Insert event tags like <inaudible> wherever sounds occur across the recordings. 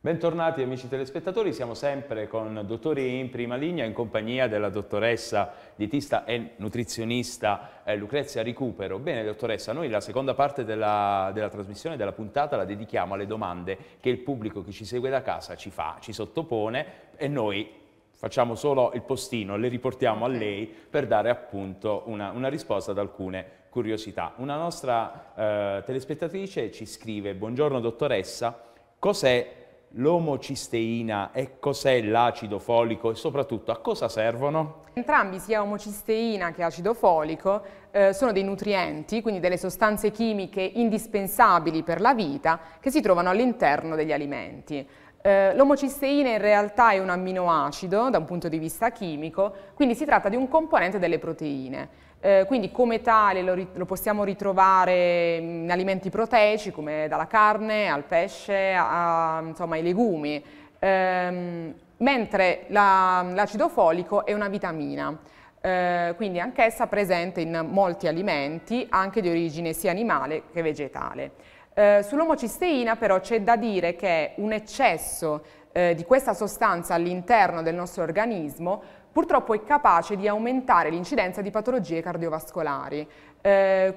Bentornati amici telespettatori, siamo sempre con Dottori in prima linea in compagnia della dottoressa dietista e nutrizionista eh, Lucrezia Ricupero. Bene dottoressa, noi la seconda parte della, della, trasmissione, della puntata, la dedichiamo alle domande che il pubblico che ci segue da casa ci fa, ci sottopone e noi facciamo solo il postino, le riportiamo a lei per dare appunto una, una risposta ad alcune curiosità. Una nostra eh, telespettatrice ci scrive, buongiorno dottoressa, cos'è l'omocisteina e cos'è l'acido folico e soprattutto a cosa servono? Entrambi, sia omocisteina che acido folico, eh, sono dei nutrienti, quindi delle sostanze chimiche indispensabili per la vita che si trovano all'interno degli alimenti. Eh, l'omocisteina in realtà è un amminoacido da un punto di vista chimico, quindi si tratta di un componente delle proteine. Eh, quindi come tale lo, lo, possiamo ritrovare in alimenti proteici come dalla carne al pesce a, insomma, ai legumi, ehm, mentre l'acido la, folico è una vitamina. Eh, quindi anch'essa presente in molti alimenti, anche di origine sia animale che vegetale. Eh, Sull'omocisteina però c'è da dire che un eccesso eh, di questa sostanza all'interno del nostro organismo purtroppo è capace di aumentare l'incidenza di patologie cardiovascolari. Eh,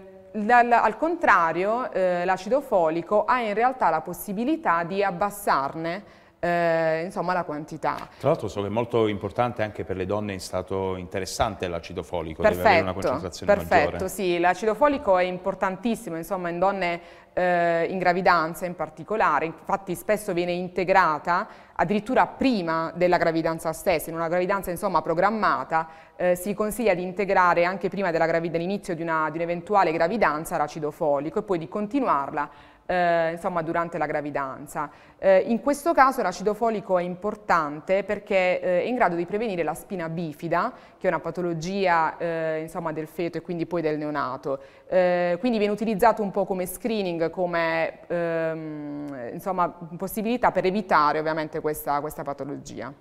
al contrario, eh, l'acido folico ha in realtà la possibilità di abbassarne eh, insomma, la quantità. Tra l'altro so che è molto importante anche per le donne in stato interessante l'acido folico, perfetto, deve avere una concentrazione perfetto, Perfetto, sì, l'acido folico è importantissimo insomma, in donne eh, in gravidanza in particolare, infatti spesso viene integrata addirittura prima della gravidanza stessa, in una gravidanza insomma, programmata eh, si consiglia di integrare anche prima dell'inizio di un'eventuale gravidanza l'acido folico e poi di continuarla eh, insomma, durante la gravidanza. Eh, in questo caso l'acido folico è importante perché eh, è in grado di prevenire la spina bifida, che è una patologia eh, insomma, del feto e quindi poi del neonato. Eh, quindi viene utilizzato un po' come screening, come ehm, insomma, possibilità per evitare ovviamente questa, questa patologia.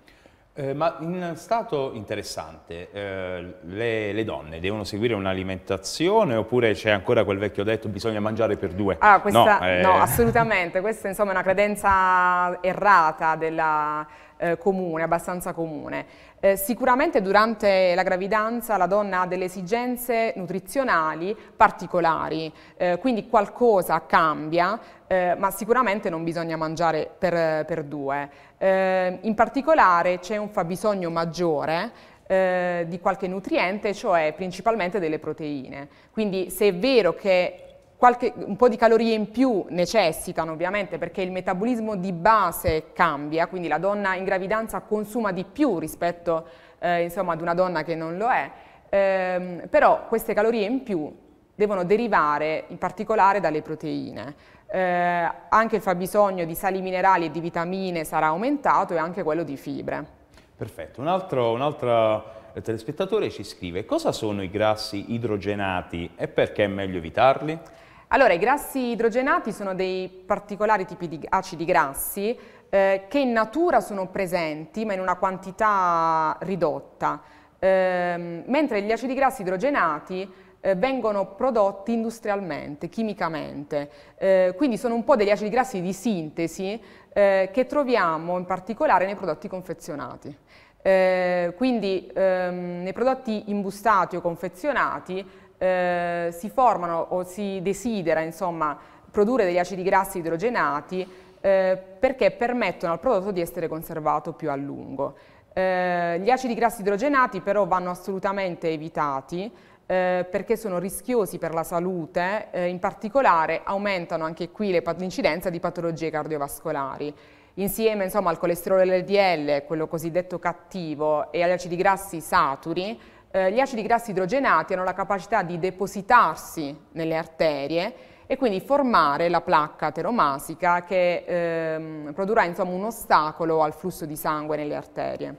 Eh, ma in stato interessante, eh, le, le, donne devono seguire un'alimentazione oppure c'è ancora quel vecchio detto bisogna mangiare per due? Ah, questa, no, eh... no, assolutamente, questa insomma, è una credenza errata della, eh, comune, abbastanza comune. Eh, sicuramente durante la gravidanza la donna ha delle esigenze nutrizionali particolari, eh, quindi qualcosa cambia, eh, ma sicuramente non bisogna mangiare per, per due. Eh, in particolare c'è un fabbisogno maggiore eh, di qualche nutriente, cioè principalmente delle proteine. Quindi se è vero che Qualche, un po' di calorie in più necessitano ovviamente perché il metabolismo di base cambia, quindi la donna in gravidanza consuma di più rispetto eh, insomma, ad una donna che non lo è, ehm, però queste calorie in più devono derivare in particolare dalle proteine. Eh, anche il fabbisogno di sali minerali e di vitamine sarà aumentato e anche quello di fibre. Perfetto, un altro, un altro eh, telespettatore ci scrive cosa sono i grassi idrogenati e perché è meglio evitarli? Allora, i grassi idrogenati sono dei particolari tipi di acidi grassi eh, che in natura sono presenti ma in una quantità ridotta, eh, mentre gli acidi grassi idrogenati eh, vengono prodotti industrialmente, chimicamente. Eh, quindi sono un po' degli acidi grassi di sintesi eh, che troviamo in particolare nei prodotti confezionati. Eh, quindi ehm, nei prodotti imbustati o confezionati eh, si formano o si desidera insomma, produrre degli acidi grassi idrogenati eh, perché permettono al prodotto di essere conservato più a lungo. Eh, gli acidi grassi idrogenati però vanno assolutamente evitati eh, perché sono rischiosi per la salute, eh, in particolare aumentano anche qui l'incidenza di patologie cardiovascolari. Insieme insomma, al colesterolo LDL, quello cosiddetto cattivo, e agli acidi grassi saturi, eh, gli acidi grassi idrogenati hanno la capacità di depositarsi nelle arterie e quindi formare la placca ateromasica che ehm, produrrà insomma, un ostacolo al flusso di sangue nelle arterie.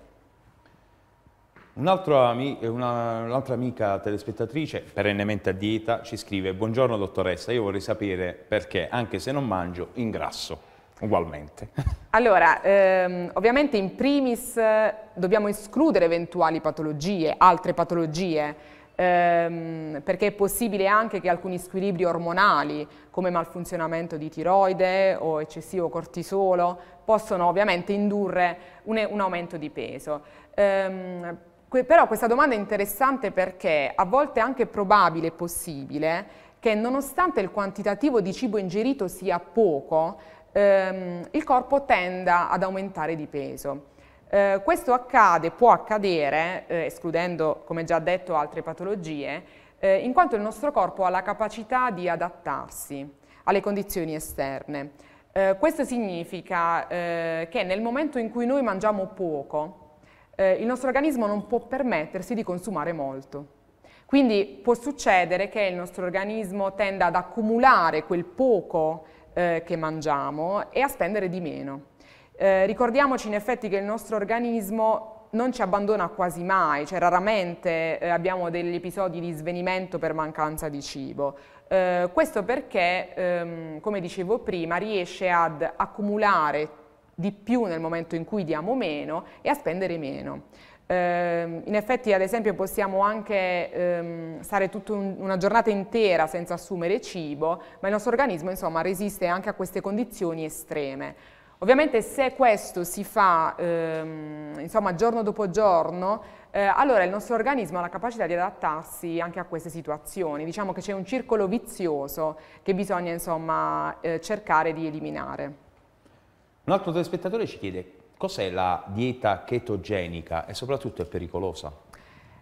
Un'altra ami una, un amica telespettatrice, perennemente a dieta, ci scrive Buongiorno dottoressa, io vorrei sapere perché, anche se non mangio, ingrasso ugualmente. <laughs> Allora, ehm, ovviamente in primis eh, dobbiamo escludere eventuali patologie, altre patologie, ehm, perché è possibile anche che alcuni squilibri ormonali, come malfunzionamento di tiroide o eccessivo cortisolo, possono ovviamente indurre un, un aumento di peso. Ehm, que però questa domanda è interessante perché a volte è anche probabile e possibile che nonostante il quantitativo di cibo ingerito sia poco, ehm, il corpo tenda ad aumentare di peso. Eh, questo accade, può accadere, eh, escludendo come già detto altre patologie, eh, in quanto il nostro corpo ha la capacità di adattarsi alle condizioni esterne. Eh, questo significa eh, che nel momento in cui noi mangiamo poco, eh, il nostro organismo non può permettersi di consumare molto. Quindi può succedere che il nostro organismo tenda ad accumulare quel poco eh, che mangiamo e a spendere di meno. Eh, ricordiamoci in effetti che il nostro organismo non ci abbandona quasi mai, cioè raramente eh, abbiamo degli episodi di svenimento per mancanza di cibo. Eh, questo perché, ehm, come dicevo prima, riesce ad accumulare di più nel momento in cui diamo meno e a spendere meno. Eh, in effetti, ad esempio, possiamo anche ehm, stare tutta un, una giornata intera senza assumere cibo, ma il nostro organismo, insomma, resiste anche a queste condizioni estreme. Ovviamente se questo si fa ehm, insomma, giorno dopo giorno, eh, allora il nostro organismo ha la capacità di adattarsi anche a queste situazioni. Diciamo che c'è un circolo vizioso che bisogna insomma, eh, cercare di eliminare. Un altro telespettatore ci chiede Cos'è la dieta chetogenica e soprattutto è pericolosa?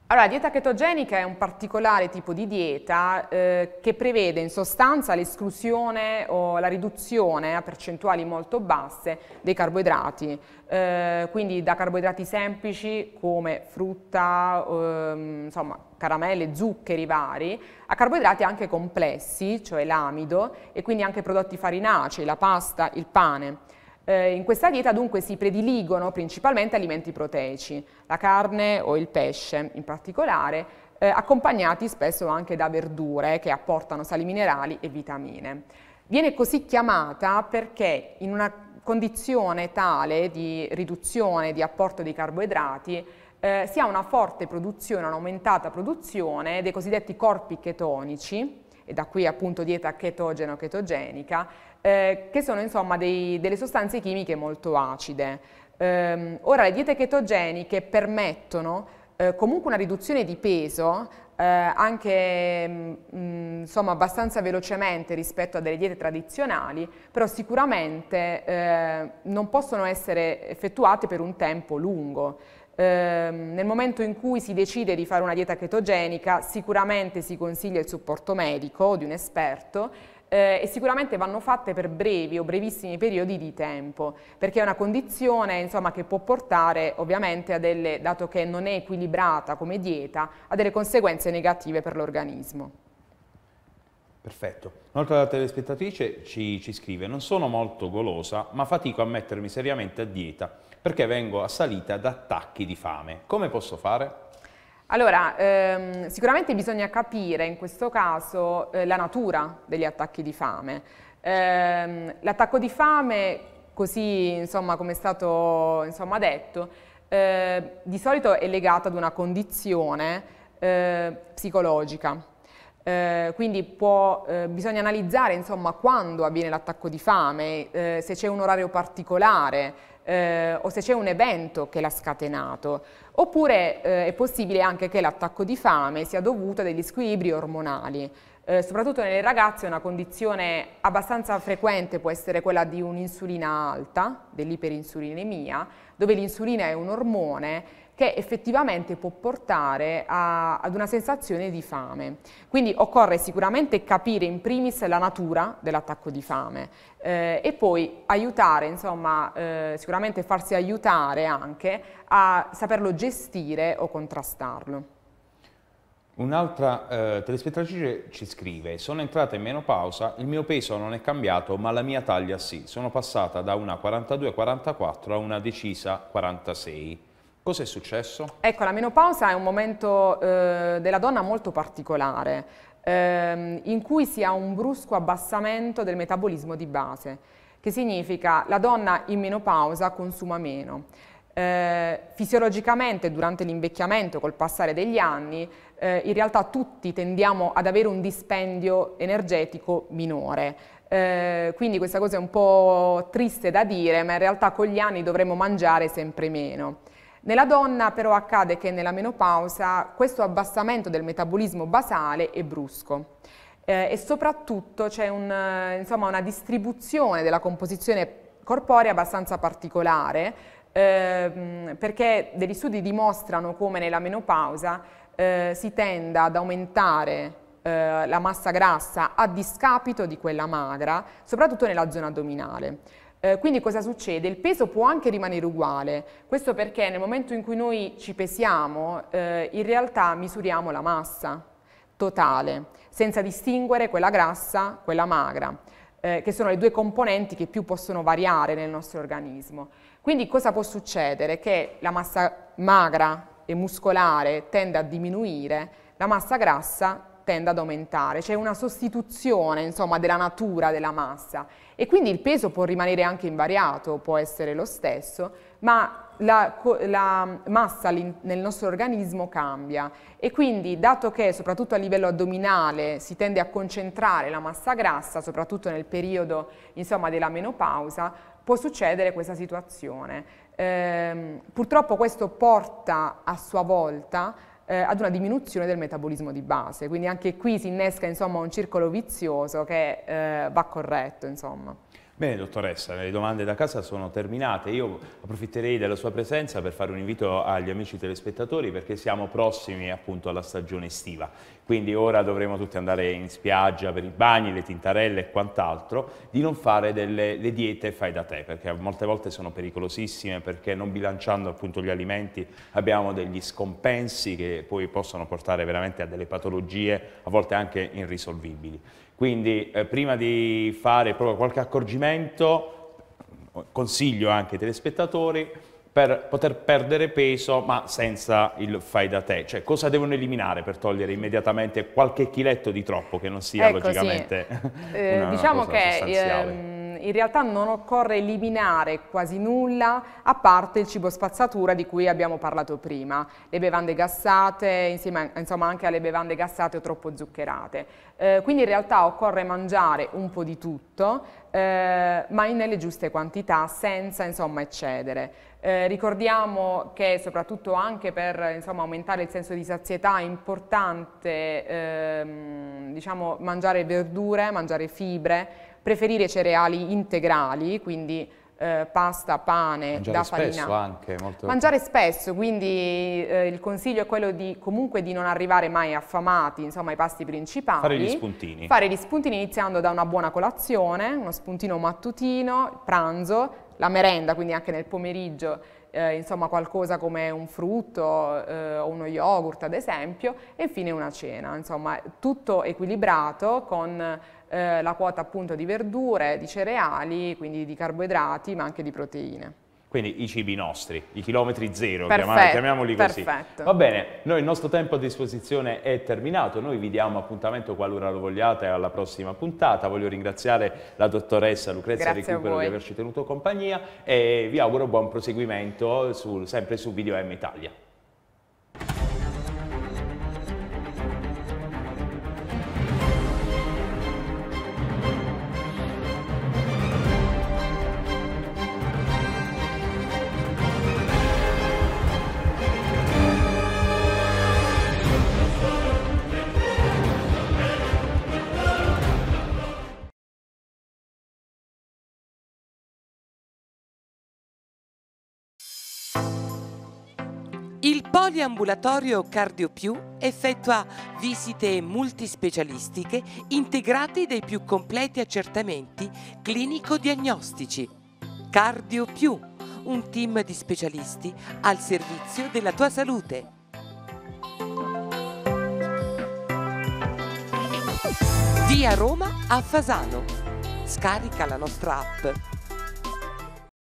Allora, la dieta chetogenica è un particolare tipo di dieta eh, che prevede in sostanza l'esclusione o la riduzione a percentuali molto basse dei carboidrati, eh, quindi da carboidrati semplici come frutta, eh, insomma, caramelle, zuccheri vari, a carboidrati anche complessi, cioè l'amido, e quindi anche prodotti farinacei, la pasta, il pane. Eh, in questa dieta dunque si prediligono principalmente alimenti proteici, la carne o il pesce in particolare, eh, accompagnati spesso anche da verdure che apportano sali minerali e vitamine. Viene così chiamata perché in una condizione tale di riduzione di apporto di carboidrati eh, si ha una forte produzione, un'aumentata produzione dei cosiddetti corpi chetonici, e da qui appunto dieta chetogeno-chetogenica, eh, che sono insomma dei, delle sostanze chimiche molto acide. Eh, ora le diete chetogeniche permettono eh, comunque una riduzione di peso eh, anche mh, mm, mm, insomma abbastanza velocemente rispetto a delle diete tradizionali, però sicuramente eh, non possono essere effettuate per un tempo lungo. Ehm, nel momento in cui si decide di fare una dieta chetogenica sicuramente si consiglia il supporto medico o di un esperto eh, e sicuramente vanno fatte per brevi o brevissimi periodi di tempo, perché è una condizione insomma, che può portare ovviamente, delle, dato che non è equilibrata come dieta, a delle conseguenze negative per l'organismo. Perfetto. Un'altra telespettatrice ci, ci scrive, non sono molto golosa, ma fatico a mettermi seriamente a dieta perché vengo assalita da attacchi di fame. Come posso fare? Allora, ehm, sicuramente bisogna capire in questo caso eh, la natura degli attacchi di fame. Ehm, l'attacco di fame, così insomma, come è stato insomma, detto, eh, di solito è legato ad una condizione eh, psicologica. Eh, quindi può, eh, bisogna analizzare insomma, quando avviene l'attacco di fame, eh, se c'è un orario particolare eh, o se c'è un evento che l'ha scatenato. Oppure eh, è possibile anche che l'attacco di fame sia dovuto a degli squilibri ormonali. Eh, soprattutto nelle ragazze una condizione abbastanza frequente può essere quella di un'insulina alta, dell'iperinsulinemia, dove l'insulina è un ormone che effettivamente può portare a, ad una sensazione di fame. Quindi occorre sicuramente capire in primis la natura dell'attacco di fame eh, e poi aiutare, insomma, eh, sicuramente farsi aiutare anche a saperlo gestire o contrastarlo. Un'altra eh, telespettatrice ci scrive, sono entrata in menopausa, il mio peso non è cambiato ma la mia taglia sì, sono passata da una 42-44 a una decisa 46. Cos'è successo? Ecco, la menopausa è un momento eh, della donna molto particolare, ehm, in cui si ha un brusco abbassamento del metabolismo di base, che significa la donna in menopausa consuma meno. Eh, fisiologicamente durante l'invecchiamento, col passare degli anni, eh, in realtà tutti tendiamo ad avere un dispendio energetico minore. Eh, quindi questa cosa è un po' triste da dire, ma in realtà con gli anni dovremmo mangiare sempre meno. Nella donna però accade che nella menopausa questo abbassamento del metabolismo basale è brusco eh, e soprattutto c'è un, eh, insomma, una distribuzione della composizione corporea abbastanza particolare eh, perché degli studi dimostrano come nella menopausa eh, si tenda ad aumentare eh, la massa grassa a discapito di quella magra, soprattutto nella zona addominale. Eh, quindi cosa succede? Il peso può anche rimanere uguale, questo perché nel momento in cui noi ci pesiamo eh, in realtà misuriamo la massa totale, senza distinguere quella grassa, quella magra, eh, che sono le due componenti che più possono variare nel nostro organismo. Quindi cosa può succedere? Che la massa magra e muscolare tende a diminuire, la massa grassa tende ad aumentare, c'è una sostituzione insomma, della natura della massa e quindi il peso può rimanere anche invariato, può essere lo stesso, ma la, la, massa nel nostro organismo cambia e quindi dato che soprattutto a livello addominale si tende a concentrare la massa grassa, soprattutto nel periodo insomma, della menopausa, può succedere questa situazione. Ehm, purtroppo questo porta a sua volta eh, ad una diminuzione del metabolismo di base. Quindi anche qui si innesca insomma, un circolo vizioso che eh, va corretto. Insomma. Bene dottoressa, le domande da casa sono terminate, io approfitterei della sua presenza per fare un invito agli amici telespettatori perché siamo prossimi appunto alla stagione estiva quindi ora dovremo tutti andare in spiaggia per i bagni, le tintarelle e quant'altro, di non fare delle diete fai da te, perché molte volte sono pericolosissime, perché non bilanciando appunto gli alimenti abbiamo degli scompensi che poi possono portare veramente a delle patologie, a volte anche irrisolvibili. Quindi eh, prima di fare proprio qualche accorgimento, consiglio anche ai telespettatori, per poter perdere peso ma senza il fai da te? Cioè cosa devono eliminare per togliere immediatamente qualche chiletto di troppo che non sia ecco, logicamente sì. eh, <laughs> Diciamo che in realtà non occorre eliminare quasi nulla a parte il cibo spazzatura di cui abbiamo parlato prima, le bevande gassate, insieme insomma, anche alle bevande gassate o troppo zuccherate. Eh, quindi in realtà occorre mangiare un po' di tutto, eh, ma nelle giuste quantità, senza insomma, eccedere. Eh, ricordiamo che soprattutto anche per insomma, aumentare il senso di sazietà è importante ehm, diciamo, mangiare verdure, mangiare fibre, preferire cereali integrali, quindi eh, pasta, pane Mangiare da farina. Spesso anche, molto... Mangiare spesso, quindi eh, il consiglio è quello di comunque di non arrivare mai affamati, insomma, ai pasti principali. Fare gli spuntini. Fare gli spuntini iniziando da una buona colazione, uno spuntino mattutino, pranzo, la merenda, quindi anche nel pomeriggio eh, insomma qualcosa come un frutto eh, o uno yogurt ad esempio e infine una cena, insomma tutto equilibrato con eh, la quota appunto di verdure, di cereali, quindi di carboidrati ma anche di proteine quindi i cibi nostri, i chilometri zero, perfetto, chiamiamoli così. Perfetto. Va bene, noi il nostro tempo a disposizione è terminato, noi vi diamo appuntamento qualora lo vogliate alla prossima puntata, voglio ringraziare la dottoressa Lucrezia Grazie Recupero di averci tenuto compagnia e vi auguro buon proseguimento sul, sempre su Video M Italia. Il poliambulatorio CardioPiù effettua visite multispecialistiche integrate dai più completi accertamenti clinico-diagnostici. CardioPiù, un team di specialisti al servizio della tua salute. Via Roma a Fasano. Scarica la nostra app